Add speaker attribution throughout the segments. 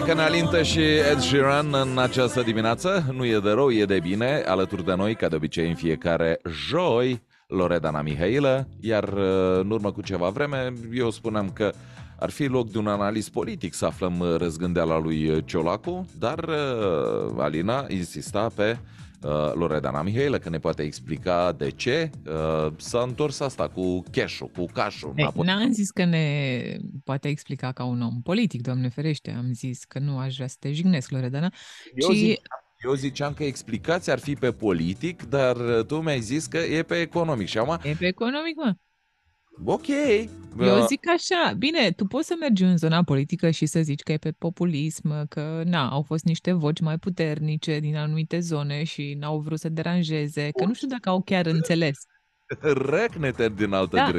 Speaker 1: Moarte Canalintă și Ed Sheeran în această dimineață. Nu e de rău, e de bine. Alături de noi, ca de obicei, în fiecare joi, Loredana Mihailă. Iar uh, în urmă cu ceva vreme, eu spuneam că ar fi loc de un analiz politic să aflăm uh, răzgândeala lui uh, Ciolacu, dar Alina insista pe Uh, Loredana Mihailă, că ne poate explica de ce uh, s-a întors asta cu cash cu cash Ei, am n-am
Speaker 2: zis că ne poate explica ca un om politic, doamne ferește, am zis că nu aș vrea să te jignesc, Loredana, Eu ci... Zic...
Speaker 1: Eu ziceam că explicația ar fi pe politic, dar uh, tu mi-ai zis că e pe economic. Și acum... E pe economic, mă. Ok. Eu zic
Speaker 2: așa, bine, tu poți să mergi în zona politică și să zici că e pe populism, că na, au fost niște voci mai puternice din anumite zone și n-au vrut să deranjeze, că nu știu dacă au chiar înțeles.
Speaker 1: Răcnete din altă da.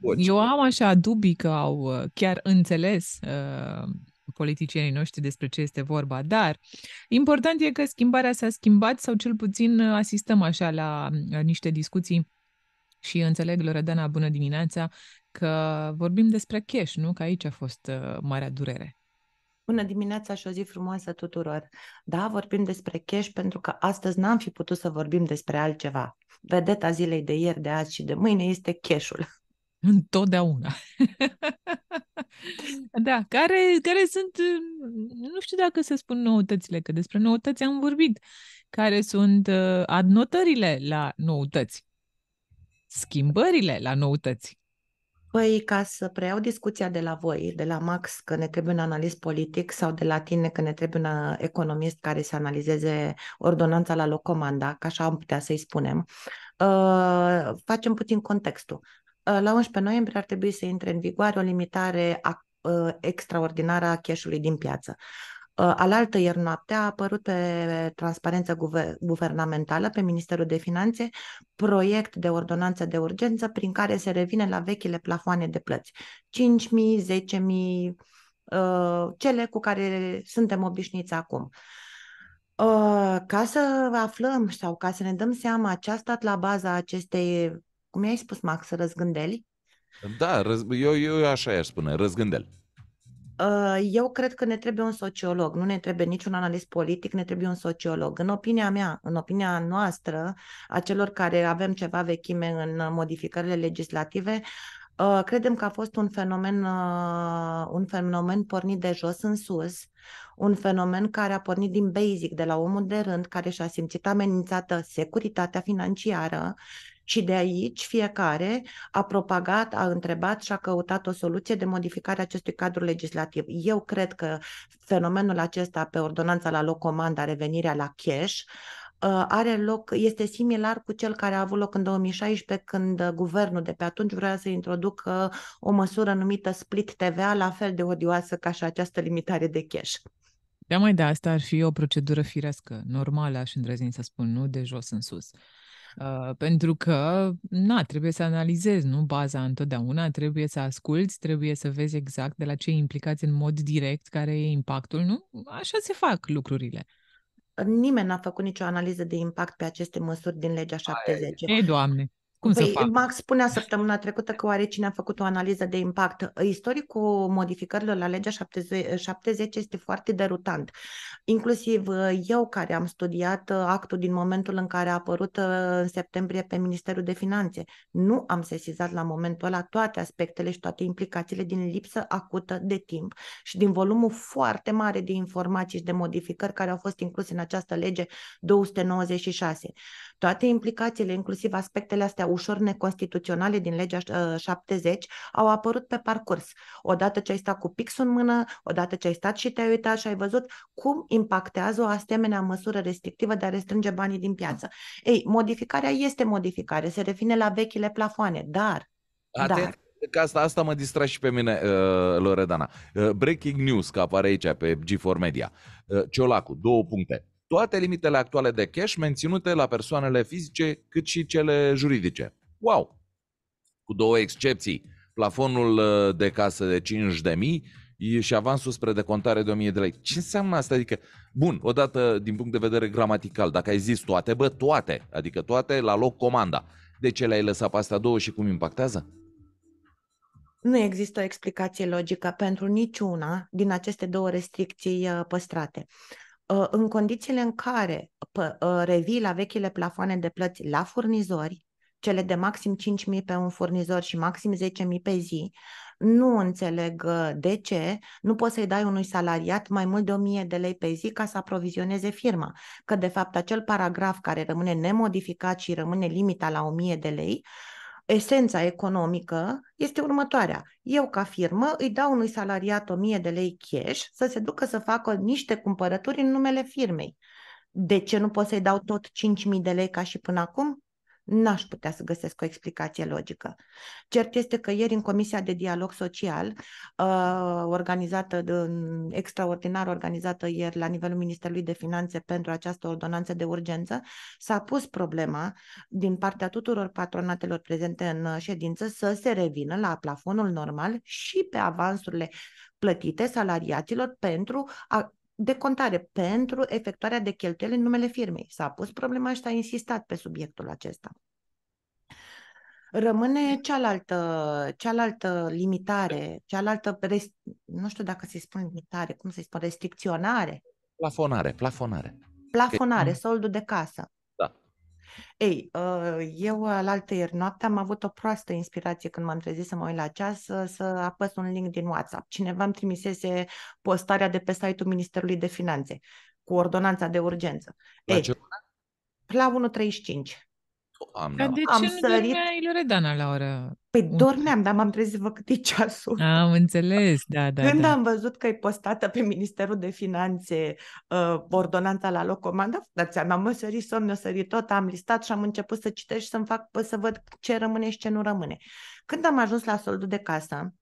Speaker 2: voci. Eu am așa dubii că au uh, chiar înțeles uh, politicienii noștri despre ce este vorba, dar important e că schimbarea s-a schimbat sau cel puțin uh, asistăm așa la uh, niște discuții și înțeleg, Loredana, bună dimineața, că vorbim despre cash, nu? Că aici a fost uh, marea durere.
Speaker 3: Bună dimineața și o zi frumoasă tuturor! Da, vorbim despre cash pentru că astăzi n-am fi putut să vorbim despre altceva. Vedeta zilei de ieri, de azi și de mâine este cash-ul.
Speaker 2: Întotdeauna. da, care, care sunt, uh, nu știu dacă să spun noutățile, că despre noutăți am vorbit. Care sunt uh, adnotările la noutăți? schimbările, la noutăți?
Speaker 3: Păi, ca să preiau discuția de la voi, de la Max că ne trebuie un analist politic sau de la tine că ne trebuie un economist care să analizeze ordonanța la locomanda, ca așa am putea să-i spunem, uh, facem puțin contextul. Uh, la 11 noiembrie ar trebui să intre în vigoare o limitare a, uh, extraordinară a cash din piață. Ă, alaltă ieri noaptea a apărut pe transparență guvernamentală, pe Ministerul de Finanțe, proiect de ordonanță de urgență prin care se revine la vechile plafoane de plăți. 5.000, 10.000, ă, cele cu care suntem obișnuiți acum. Ă, ca să aflăm sau ca să ne dăm seama ce a stat la baza acestei, cum i-ai spus, Max, răzgândeli?
Speaker 1: Da, răz, eu, eu așa i-aș spune, răzgândeli.
Speaker 3: Ă, eu cred că ne trebuie un sociolog, nu ne trebuie niciun analist politic, ne trebuie un sociolog. În opinia mea, în opinia noastră, a celor care avem ceva vechime în modificările legislative, ă, credem că a fost un fenomen, ă, un fenomen pornit de jos în sus, un fenomen care a pornit din basic, de la omul de rând, care și-a simțit amenințată securitatea financiară și de aici fiecare a propagat, a întrebat și a căutat o soluție de modificare a acestui cadru legislativ. Eu cred că fenomenul acesta pe ordonanța la loc comanda, revenirea la cash, ă, are loc, este similar cu cel care a avut loc în 2016 când guvernul de pe atunci vrea să introducă o măsură numită split TVA, la fel de odioasă ca și această limitare de cash.
Speaker 2: Dar mai de asta ar fi o procedură firească, normală, aș îndrăzni să spun, nu de jos în sus. Ă, pentru că, na, trebuie să analizezi, nu baza întotdeauna, trebuie să asculți, trebuie să vezi exact de la ce implicați în mod direct care e impactul, nu? Așa se fac lucrurile.
Speaker 3: Nimeni n-a făcut nicio analiză de impact pe aceste măsuri din legea 70. Ei,
Speaker 2: doamne! Cum păi, să fac?
Speaker 3: Max spunea săptămâna trecută că oare cine a făcut o analiză de impact. Istoricul modificărilor la legea 70 este foarte derutant. Inclusiv uh, eu care am studiat uh, actul din momentul în care a apărut uh, în septembrie pe Ministerul de Finanțe, nu am sesizat la momentul ăla toate aspectele și toate implicațiile din lipsă acută de timp și din volumul foarte mare de informații și de modificări care au fost incluse în această lege 296. Toate implicațiile, inclusiv aspectele astea ușor neconstituționale din legea 70, ă, au apărut pe parcurs. Odată ce ai stat cu pixul în mână, odată ce ai stat și te-ai uitat și ai văzut cum impactează o asemenea măsură restrictivă de a restrânge banii din piață. Ei, modificarea este modificare, se revine la vechile plafoane, dar... dar
Speaker 1: că asta, asta mă distra și pe mine, uh, Loredana. Uh, breaking news, că apare aici pe G4 Media. Uh, Ciolacu, două puncte toate limitele actuale de cash menținute la persoanele fizice cât și cele juridice. Wow! Cu două excepții, plafonul uh, de casă de 50.000 și avansul spre decontare de 1000 de lei. Ce înseamnă asta? Adică, bun, odată din punct de vedere gramatical, dacă ai zis toate, bă, toate, adică toate la loc comanda. De ce le-ai lăsat pe astea două și cum impactează?
Speaker 3: Nu există o explicație logică pentru niciuna din aceste două restricții uh, păstrate. Ă, în condițiile în care ă, revii la vechile plafoane de plăți la furnizori, cele de maxim 5.000 pe un furnizor și maxim 10.000 pe zi, nu înțeleg ă, de ce nu poți să-i dai unui salariat mai mult de 1000 de lei pe zi ca să aprovizioneze firma. Că, de fapt, acel paragraf care rămâne nemodificat și rămâne limita la 1000 de lei esența economică este următoarea. Eu, ca firmă, îi dau unui salariat 1000 de lei cash să se ducă să facă niște cumpărături în numele firmei. De ce nu pot să-i dau tot 5.000 de lei ca și până acum? N-aș putea să găsesc o explicație logică. Cert este că ieri în Comisia de Dialog Social, ă, organizată extraordinar organizată ieri la nivelul Ministerului de Finanțe pentru această ordonanță de urgență, s-a pus problema din partea tuturor patronatelor prezente în ședință să se revină la plafonul normal și pe avansurile plătite salariaților pentru a de contare pentru efectuarea de cheltuieli în numele firmei. S-a pus problema și a insistat pe subiectul acesta. Rămâne deci cealaltă, cealaltă limitare, cealaltă, nu știu dacă se spune limitare, cum se spune, restricționare.
Speaker 1: Plafonare, plafonare.
Speaker 3: Plafonare, soldul de casă. Ei, uh, eu uh, la altă ieri noapte am avut o proastă inspirație când m-am trezit să mă uit la ceas să, uh, să apăs un link din WhatsApp. Cineva îmi trimisese postarea de pe site-ul Ministerului de Finanțe cu ordonanța de urgență. La Ei, ce? la 1.35 am, Dar de ce am nu sărit... dormeai,
Speaker 2: Loredana, la ora... Păi un... dormeam, dar m-am trezit vă cât e ceasul. Am înțeles, da, da. Când da.
Speaker 3: am văzut că e postată pe Ministerul de Finanțe uh, ordonanța la loc comandă, dați am mă sărit, somn, mi-o sărit tot, am listat și am început să citesc și să-mi fac, să văd ce rămâne și ce nu rămâne. Când am ajuns la soldul de casă,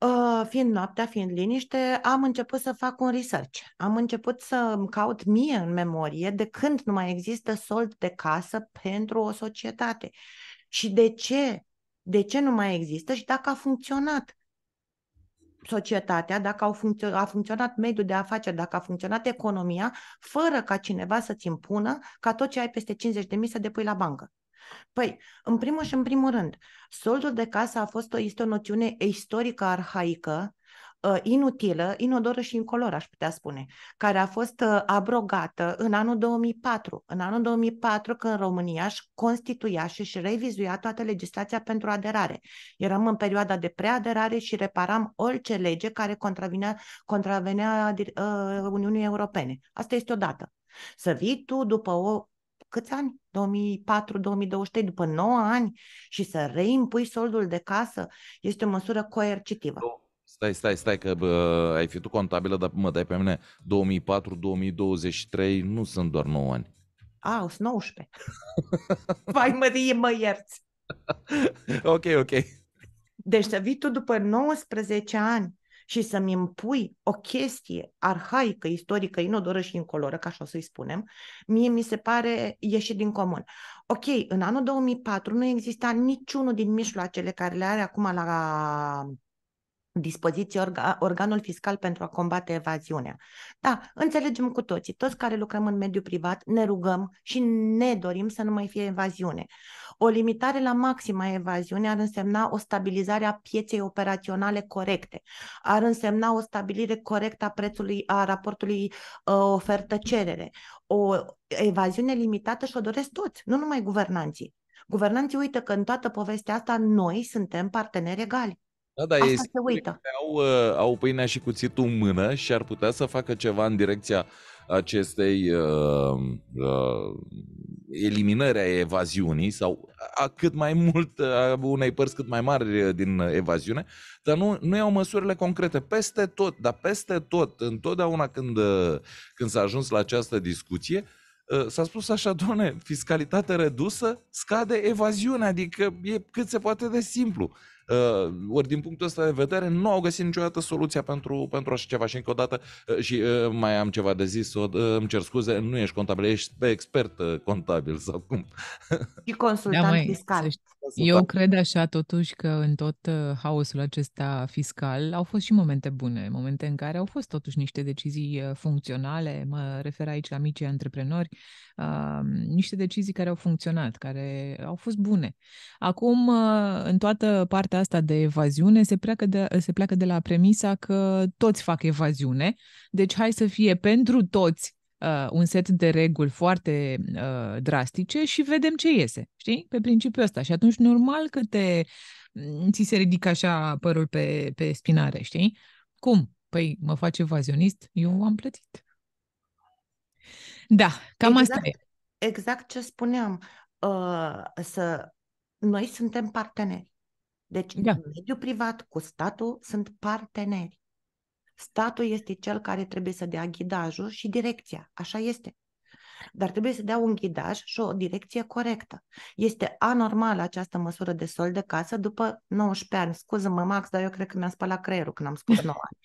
Speaker 3: Ă, fiind noaptea, fiind liniște, am început să fac un research. Am început să caut mie în memorie de când nu mai există sold de casă pentru o societate. Și de ce? De ce nu mai există și dacă a funcționat societatea, dacă au funcțio- a funcționat mediul de afaceri, dacă a funcționat economia, fără ca cineva să-ți impună ca tot ce ai peste 50.000 să depui la bancă. Păi, în primul și în primul rând, soldul de casă a fost o, este o noțiune istorică arhaică, ă, inutilă, inodoră și incoloră, aș putea spune, care a fost ă, abrogată în anul 2004. În anul 2004, când România își constituia și își revizuia toată legislația pentru aderare. Eram în perioada de preaderare și reparam orice lege care contravenea, contravenea ă, uh, Uniunii Europene. Asta este o dată. Să vii tu după o câți ani? 2004-2023, după 9 ani și să reimpui soldul de casă este o măsură coercitivă.
Speaker 1: Stai, stai, stai, că bă, ai fi tu contabilă, dar mă dai pe mine 2004-2023, nu sunt doar 9 ani.
Speaker 3: A, sunt 19. Vai, mă, mă ierți.
Speaker 1: ok, ok.
Speaker 3: Deci să vii tu după 19 ani și să-mi impui o chestie arhaică, istorică, inodoră și incoloră, ca așa o să-i spunem, mie mi se pare ieșit din comun. Ok, în anul 2004 nu exista niciunul din mijloacele care le are acum la dispoziție orga, organul fiscal pentru a combate evaziunea. Da, înțelegem cu toții, toți care lucrăm în mediul privat, ne rugăm și ne dorim să nu mai fie evaziune. O limitare la maxima evaziune ar însemna o stabilizare a pieței operaționale corecte, ar însemna o stabilire corectă a prețului, a raportului uh, ofertă-cerere, o evaziune limitată și o doresc toți, nu numai guvernanții. Guvernanții uită că în toată povestea asta noi suntem parteneri egali.
Speaker 1: Da, da, Asta ei se uită. Au, uh, au pâinea și cuțitul în mână și ar putea să facă ceva în direcția acestei uh, uh, eliminări a evaziunii sau a cât mai mult, a unei părți cât mai mari din evaziune, dar nu, nu iau măsurile concrete. Peste tot, dar peste tot, întotdeauna când, uh, când s-a ajuns la această discuție, uh, s-a spus așa, doamne, fiscalitate redusă scade evaziunea, adică e cât se poate de simplu. Ă, ori din punctul ăsta de vedere nu au găsit niciodată soluția pentru, pentru așa ceva și încă o dată ă, și ă, mai am ceva de zis, uh, îmi cer scuze, nu ești contabil, ești expert contabil sau cum.
Speaker 3: Și consultant da, mai, fiscal. Eu
Speaker 2: cred așa totuși că în tot haosul acesta fiscal au fost și momente bune, momente în care au fost totuși niște decizii funcționale, mă refer aici la micii antreprenori, uh, niște decizii care au funcționat, care au fost bune. Acum, uh, în toată partea partea asta de evaziune se pleacă de, se pleacă de la premisa că toți fac evaziune, deci hai să fie pentru toți uh, un set de reguli foarte uh, drastice și vedem ce iese, știi? Pe principiul ăsta. Și atunci normal că te, mm, ți se ridică așa părul pe, pe spinare, știi? Cum? Păi mă face evazionist, eu am plătit. Da,
Speaker 3: cam exact, asta e. Exact ce spuneam. Uh, să noi suntem parteneri. Deci, da. mediul privat cu statul sunt parteneri. Statul este cel care trebuie să dea ghidajul și direcția. Așa este. Dar trebuie să dea un ghidaj și o direcție corectă. Este anormală această măsură de sol de casă după 19 ani. Scuză-mă, Max, dar eu cred că mi-am spălat creierul când am spus 9 ani.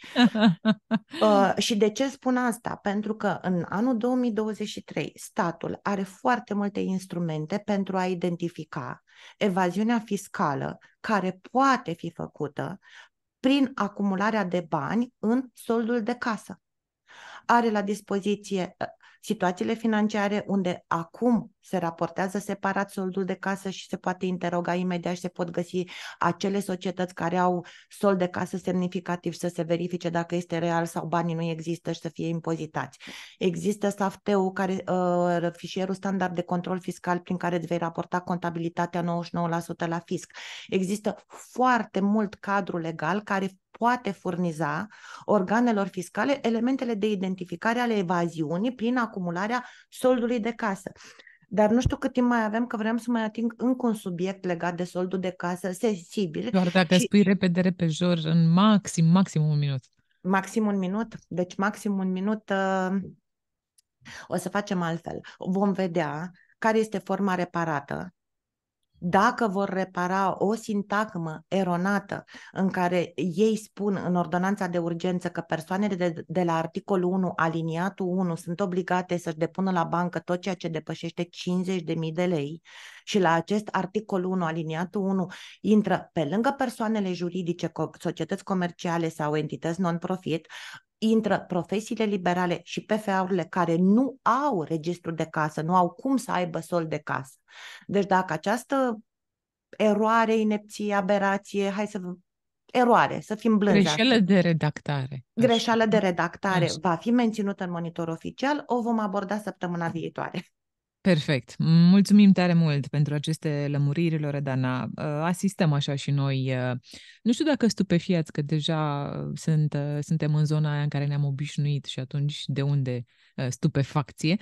Speaker 3: uh, și de ce spun asta? Pentru că în anul 2023 statul are foarte multe instrumente pentru a identifica evaziunea fiscală care poate fi făcută prin acumularea de bani în soldul de casă. Are la dispoziție uh, situațiile financiare unde acum se raportează separat soldul de casă și se poate interoga imediat și se pot găsi acele societăți care au sold de casă semnificativ să se verifice dacă este real sau banii nu există și să fie impozitați. Există SAFTEU, care, uh, fișierul standard de control fiscal prin care îți vei raporta contabilitatea 99% la fisc. Există foarte mult cadru legal care poate furniza organelor fiscale elementele de identificare ale evaziunii prin acumularea soldului de casă dar nu știu cât timp mai avem, că vrem să mai ating încă un subiect legat de soldul de casă sensibil. Doar dacă și... spui
Speaker 2: repede, repejor, în maxim, maxim un minut.
Speaker 3: Maxim un minut? Deci maxim un minut uh, o să facem altfel. Vom vedea care este forma reparată, dacă vor repara o sintagmă eronată în care ei spun în ordonanța de urgență că persoanele de, de la articolul 1, aliniatul 1, sunt obligate să-și depună la bancă tot ceea ce depășește 50.000 de lei și la acest articol 1, aliniatul 1, intră pe lângă persoanele juridice, societăți comerciale sau entități non-profit, intră profesiile liberale și PFA-urile care nu au registru de casă, nu au cum să aibă sol de casă. Deci dacă această eroare, inepție, aberație, hai să eroare, să fim blânzi. Greșeală
Speaker 2: de redactare. Greșeală
Speaker 3: de redactare Așa. va fi menținută în monitor oficial, o vom aborda săptămâna viitoare.
Speaker 2: Perfect. Mulțumim tare mult pentru aceste lămuriri, Loredana. Ă, asistăm așa și noi. Ă, nu știu dacă stupefiați că deja ă, sunt, suntem în zona aia în care ne-am obișnuit și atunci de unde stupefacție.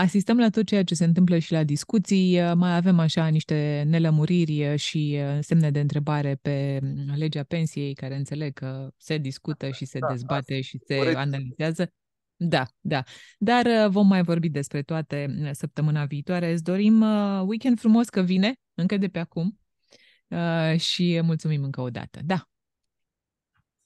Speaker 2: Asistăm la tot ceea ce se întâmplă și la discuții. Mai avem așa niște nelămuriri și semne de întrebare pe hm, legea pensiei, care înțeleg că se discută da, și se da, dezbate și se analizează. Da, da. Dar uh, vom mai vorbi despre toate uh, săptămâna viitoare. Îți dorim uh, weekend frumos că vine, încă de pe acum. Și mulțumim încă o dată. Da.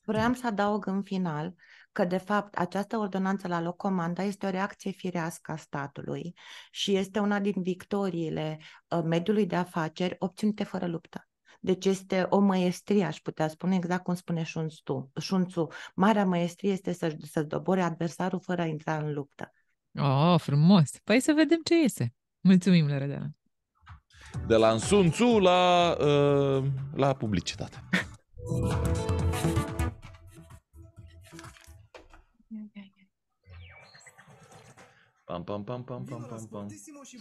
Speaker 3: Vreau să adaug în final că, de fapt, această ordonanță la loc comanda este o reacție firească a statului și este una din victoriile mediului de afaceri obținute fără luptă. Deci este o măiestrie, aș putea spune, exact cum spune Șunțu. Tzu. Marea măiestrie este să, să dobore adversarul fără a intra în luptă.
Speaker 2: Oh, frumos! Păi să vedem ce iese. Mulțumim, Loredana!
Speaker 1: De la sunțu la, uh, la publicitate. Pam, pam, pam, pam, pam, pam, pam.